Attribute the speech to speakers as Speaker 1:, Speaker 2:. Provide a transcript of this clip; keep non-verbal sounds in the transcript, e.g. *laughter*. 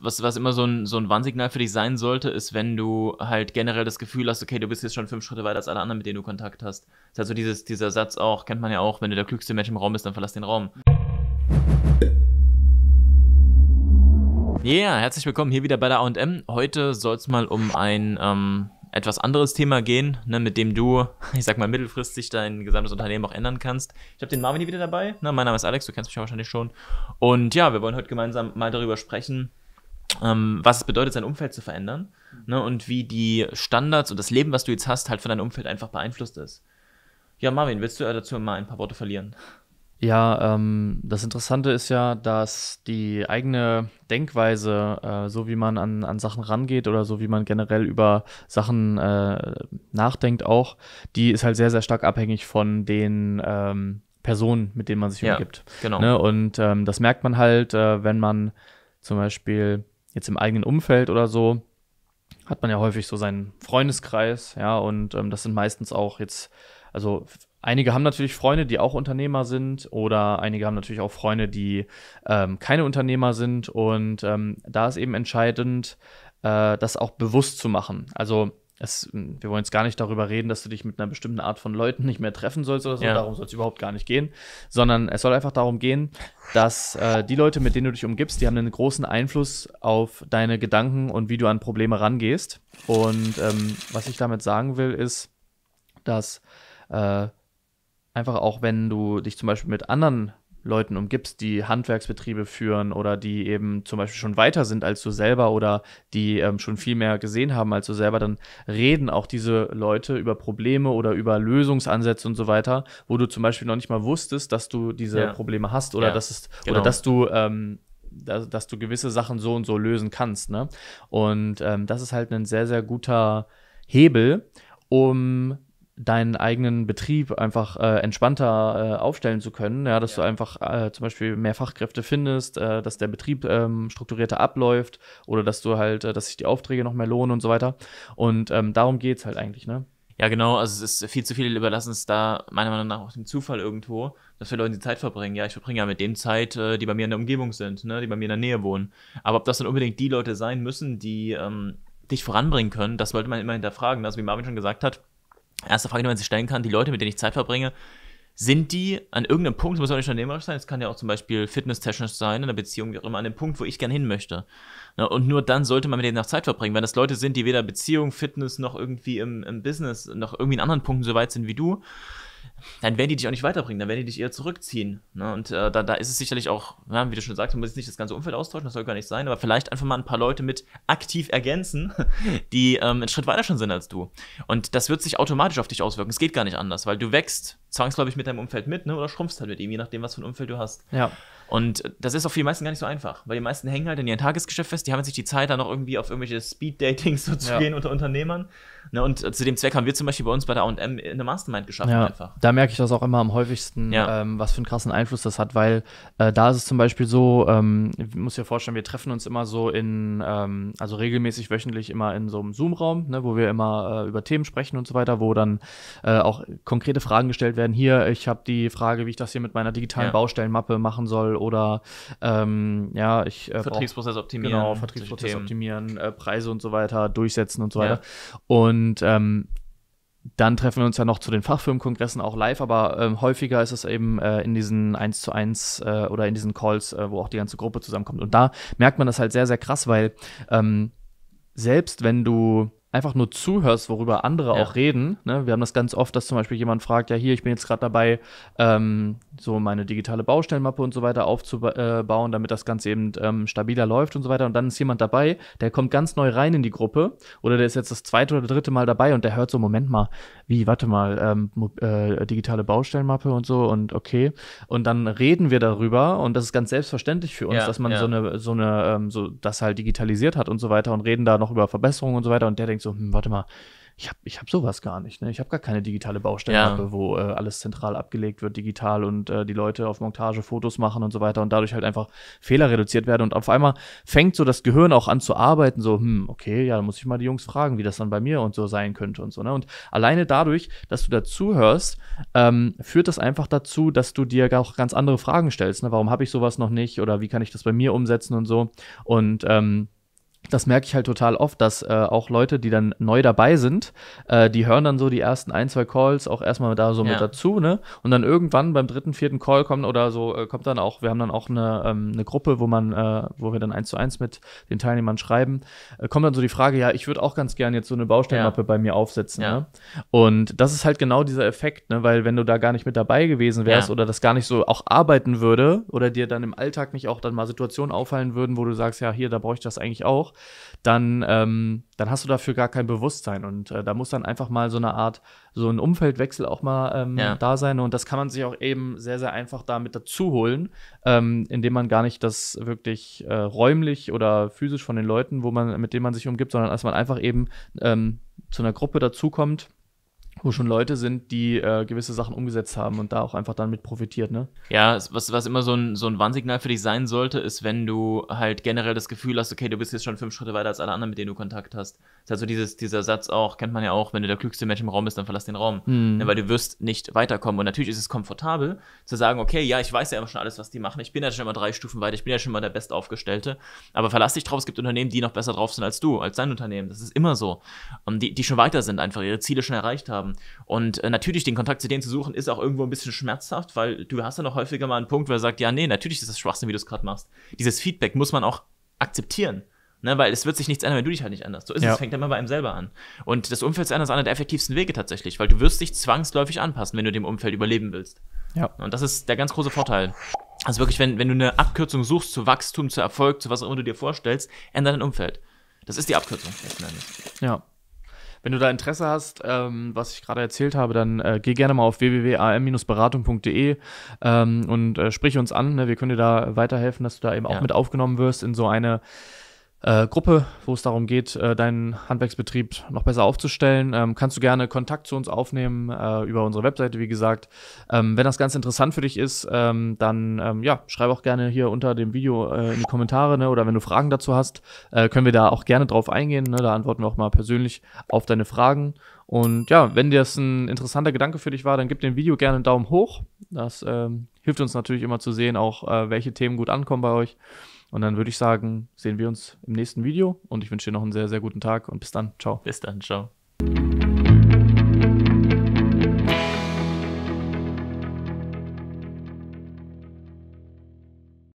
Speaker 1: was, was immer so ein, so ein Warnsignal für dich sein sollte, ist, wenn du halt generell das Gefühl hast, okay, du bist jetzt schon fünf Schritte weiter als alle anderen, mit denen du Kontakt hast. Das ist halt so dieses, dieser Satz auch, kennt man ja auch, wenn du der klügste Mensch im Raum bist, dann verlass den Raum. yeah, herzlich willkommen hier wieder bei der AM. Heute soll es mal um ein ähm, etwas anderes Thema gehen, ne, mit dem du, *laughs* ich sag mal, mittelfristig dein gesamtes Unternehmen auch ändern kannst. Ich habe den Marvin hier wieder dabei. Ne, mein Name ist Alex, du kennst mich ja wahrscheinlich schon. Und ja, wir wollen heute gemeinsam mal darüber sprechen, ähm, was es bedeutet, sein Umfeld zu verändern ne? und wie die Standards und das Leben, was du jetzt hast, halt von deinem Umfeld einfach beeinflusst ist. Ja, Marvin, willst du dazu mal ein paar Worte verlieren?
Speaker 2: Ja, ähm, das Interessante ist ja, dass die eigene Denkweise, äh, so wie man an, an Sachen rangeht oder so wie man generell über Sachen äh, nachdenkt auch, die ist halt sehr, sehr stark abhängig von den ähm, Personen, mit denen man sich ja, Genau. Ne? Und ähm, das merkt man halt, äh, wenn man zum Beispiel jetzt im eigenen Umfeld oder so, hat man ja häufig so seinen Freundeskreis, ja, und ähm, das sind meistens auch jetzt, also einige haben natürlich Freunde, die auch Unternehmer sind, oder einige haben natürlich auch Freunde, die ähm, keine Unternehmer sind. Und ähm, da ist eben entscheidend, äh, das auch bewusst zu machen. Also es, hm, wir wollen jetzt gar nicht darüber reden, dass du dich mit einer bestimmten Art von Leuten nicht mehr treffen sollst oder so. Ja. Darum soll es überhaupt gar nicht gehen. Sondern es soll einfach darum gehen, dass äh, die Leute, mit denen du dich umgibst, die haben einen großen Einfluss auf deine Gedanken und wie du an Probleme rangehst. Und ähm, was ich damit sagen will, ist, dass äh, einfach auch, wenn du dich zum Beispiel mit anderen Leuten umgibst, die Handwerksbetriebe führen oder die eben zum Beispiel schon weiter sind als du selber oder die ähm, schon viel mehr gesehen haben als du selber, dann reden auch diese Leute über Probleme oder über Lösungsansätze und so weiter, wo du zum Beispiel noch nicht mal wusstest, dass du diese ja. Probleme hast oder, ja. dass, es, genau. oder dass du ähm, dass, dass, du gewisse Sachen so und so lösen kannst. Ne? Und ähm, das ist halt ein sehr, sehr guter Hebel, um deinen eigenen Betrieb einfach äh, entspannter äh, aufstellen zu können, ja, dass ja. du einfach äh, zum Beispiel mehr Fachkräfte findest, äh, dass der Betrieb ähm, strukturierter abläuft oder dass du halt, äh, dass sich die Aufträge noch mehr lohnen und so weiter. Und ähm, darum geht es halt eigentlich, ne?
Speaker 1: Ja, genau, also es ist viel zu viel überlassen es da meiner Meinung nach auch dem Zufall irgendwo, dass wir Leute die Zeit verbringen. Ja, ich verbringe ja mit dem Zeit, äh, die bei mir in der Umgebung sind, ne, die bei mir in der Nähe wohnen. Aber ob das dann unbedingt die Leute sein müssen, die ähm, dich voranbringen können, das sollte man immer hinterfragen. Also wie Marvin schon gesagt hat, erste Frage, die man sich stellen kann, die Leute, mit denen ich Zeit verbringe, sind die an irgendeinem Punkt, das muss auch nicht unternehmerisch sein, es kann ja auch zum Beispiel fitnesstechnisch sein, in einer Beziehung, wie auch immer, an dem Punkt, wo ich gern hin möchte. Ne, und nur dann sollte man mit denen nach Zeit verbringen. Wenn das Leute sind, die weder Beziehung, Fitness noch irgendwie im, im Business noch irgendwie in anderen Punkten so weit sind wie du, dann werden die dich auch nicht weiterbringen, dann werden die dich eher zurückziehen. Ne? Und äh, da, da ist es sicherlich auch, ja, wie du schon sagst, man muss jetzt nicht das ganze Umfeld austauschen, das soll gar nicht sein, aber vielleicht einfach mal ein paar Leute mit aktiv ergänzen, *laughs* die ähm, einen Schritt weiter schon sind als du. Und das wird sich automatisch auf dich auswirken. Es geht gar nicht anders, weil du wächst zwangsläufig mit deinem Umfeld mit, ne? Oder schrumpfst halt mit ihm, je nachdem, was für ein Umfeld du hast. Ja. Und das ist auch für die meisten gar nicht so einfach, weil die meisten hängen halt in ihrem Tagesgeschäft fest, die haben sich die Zeit, da noch irgendwie auf irgendwelche Speed-Datings so zu ja. gehen unter Unternehmern. Ne? Und äh, zu dem Zweck haben wir zum Beispiel bei uns bei der AM eine Mastermind geschaffen ja. einfach.
Speaker 2: Da merke ich das auch immer am häufigsten, ja. ähm, was für einen krassen Einfluss das hat, weil äh, da ist es zum Beispiel so, ähm, ich
Speaker 1: muss dir vorstellen, wir treffen uns immer so
Speaker 2: in, ähm, also regelmäßig wöchentlich immer in so einem Zoom-Raum, ne? wo wir immer äh, über Themen sprechen und so weiter, wo dann äh, auch konkrete Fragen gestellt werden werden. Hier, ich habe die Frage, wie ich das hier mit meiner digitalen ja. Baustellenmappe machen soll oder ähm, ja, ich äh, Vertriebsprozess optimieren. Genau, Vertriebsprozess optimieren, äh, Preise und so weiter, durchsetzen und so weiter. Ja. Und ähm, dann treffen wir uns ja noch zu den Fachfirmenkongressen auch live, aber ähm, häufiger ist es eben äh, in diesen 1 zu 1 äh, oder in diesen Calls, äh, wo auch die ganze Gruppe zusammenkommt. Und da merkt man das halt sehr, sehr krass, weil ähm, selbst wenn du einfach nur zuhörst, worüber andere ja. auch reden. Ne? Wir haben das ganz oft, dass zum Beispiel jemand fragt, ja hier, ich bin jetzt gerade dabei, ähm, so meine digitale Baustellenmappe und so weiter aufzubauen, äh, damit das Ganze eben ähm, stabiler läuft und so weiter. Und dann ist jemand dabei, der kommt ganz neu rein in die Gruppe oder der ist jetzt das zweite oder dritte Mal dabei und der hört so, Moment mal, wie, warte mal, ähm, äh, digitale Baustellenmappe und so und okay. Und dann reden wir darüber und das ist ganz selbstverständlich für uns, ja, dass man ja. so eine, so eine, ähm, so das halt digitalisiert hat und so weiter und reden da noch über Verbesserungen und so weiter und der denkt, denkt so, hm, warte mal, ich habe ich hab sowas gar nicht. Ne? Ich habe gar keine digitale Baustellenmappe, ja. wo äh, alles zentral abgelegt wird, digital und äh, die Leute auf Montage Fotos machen und so weiter und dadurch halt einfach Fehler reduziert werden. Und auf einmal fängt so das Gehirn auch an zu arbeiten, so, hm, okay, ja, da muss ich mal die Jungs fragen, wie das dann bei mir und so sein könnte und so. Ne? Und alleine dadurch, dass du dazuhörst, ähm, führt das einfach dazu, dass du dir auch ganz andere Fragen stellst. Ne? Warum habe ich sowas noch nicht oder wie kann ich das bei mir umsetzen und so. Und ähm, das merke ich halt total oft, dass äh, auch Leute, die dann neu dabei sind, äh, die hören dann so die ersten ein, zwei Calls auch erstmal da so ja. mit dazu, ne? Und dann irgendwann beim dritten, vierten Call kommen oder so, äh, kommt dann auch, wir haben dann auch eine, ähm, eine Gruppe, wo man, äh, wo wir dann eins zu eins mit den Teilnehmern schreiben, äh, kommt dann so die Frage, ja, ich würde auch ganz gern jetzt so eine Baustellenmappe ja. bei mir aufsetzen, ja. ne? Und das ist halt genau dieser Effekt, ne? Weil wenn du da gar nicht mit dabei gewesen wärst oder das gar nicht so auch arbeiten würde oder dir dann im Alltag nicht auch dann mal Situationen auffallen würden, wo du sagst, ja, hier, da brauche ich das eigentlich auch, dann, ähm, dann hast du dafür gar kein Bewusstsein. Und äh, da muss dann einfach mal so eine Art, so ein Umfeldwechsel auch mal ähm, ja. da sein. Und das kann man sich auch eben sehr, sehr einfach damit dazu holen, ähm, indem man gar nicht das wirklich äh, räumlich oder physisch von den Leuten, wo man, mit denen man sich umgibt, sondern dass man einfach eben ähm, zu einer Gruppe dazukommt wo schon Leute sind, die äh, gewisse Sachen umgesetzt haben und da auch einfach dann mit profitiert, ne? Ja,
Speaker 1: was, was immer so ein, so ein Warnsignal für dich sein sollte, ist, wenn du halt generell das Gefühl hast, okay, du bist jetzt schon fünf Schritte weiter als alle anderen, mit denen du Kontakt hast. Das ist also dieses, dieser Satz auch, kennt man ja auch, wenn du der klügste Mensch im Raum bist, dann verlass den Raum. Mhm. Ne, weil du wirst nicht weiterkommen. Und natürlich ist es komfortabel zu sagen, okay, ja, ich weiß ja immer schon alles, was die machen. Ich bin ja schon immer drei Stufen weiter, ich bin ja schon mal der Bestaufgestellte. Aber verlass dich drauf, es gibt Unternehmen, die noch besser drauf sind als du, als dein Unternehmen. Das ist immer so. Und die, die schon weiter sind, einfach ihre Ziele schon erreicht haben haben. Und äh, natürlich, den Kontakt zu denen zu suchen, ist auch irgendwo ein bisschen schmerzhaft, weil du hast ja noch häufiger mal einen Punkt, wo er sagt, ja, nee, natürlich ist das Schwachsinn, wie du es gerade machst. Dieses Feedback muss man auch akzeptieren. Ne, weil es wird sich nichts ändern, wenn du dich halt nicht änderst. So ist ja. es, fängt immer bei einem selber an. Und das Umfeld zu ändern ist einer der effektivsten Wege tatsächlich, weil du wirst dich zwangsläufig anpassen, wenn du dem Umfeld überleben willst. Ja. Und das ist der ganz große Vorteil. Also wirklich, wenn, wenn du eine Abkürzung suchst zu Wachstum, zu Erfolg, zu was auch immer du dir vorstellst, ändere dein Umfeld. Das ist die Abkürzung letzten Ja. Wenn du da Interesse hast, ähm,
Speaker 2: was ich gerade erzählt habe, dann äh, geh gerne mal auf www.am-beratung.de ähm, und äh, sprich uns an. Ne? Wir können dir da weiterhelfen, dass du da eben ja. auch mit aufgenommen wirst in so eine äh, Gruppe, wo es darum geht, äh, deinen Handwerksbetrieb noch besser aufzustellen. Ähm, kannst du gerne Kontakt zu uns aufnehmen äh, über unsere Webseite, wie gesagt. Ähm, wenn das ganz interessant für dich ist, ähm, dann ähm, ja, schreib auch gerne hier unter dem Video äh, in die Kommentare ne, oder wenn du Fragen dazu hast, äh, können wir da auch gerne drauf eingehen. Ne, da antworten wir auch mal persönlich auf deine Fragen. Und ja, wenn das ein interessanter Gedanke für dich war, dann gib dem Video gerne einen Daumen hoch. Das ähm, hilft uns natürlich immer zu sehen, auch äh, welche Themen gut ankommen bei euch. Und dann würde ich sagen, sehen wir uns im nächsten Video und ich wünsche dir noch einen sehr, sehr guten Tag und bis dann. Ciao. Bis dann, ciao.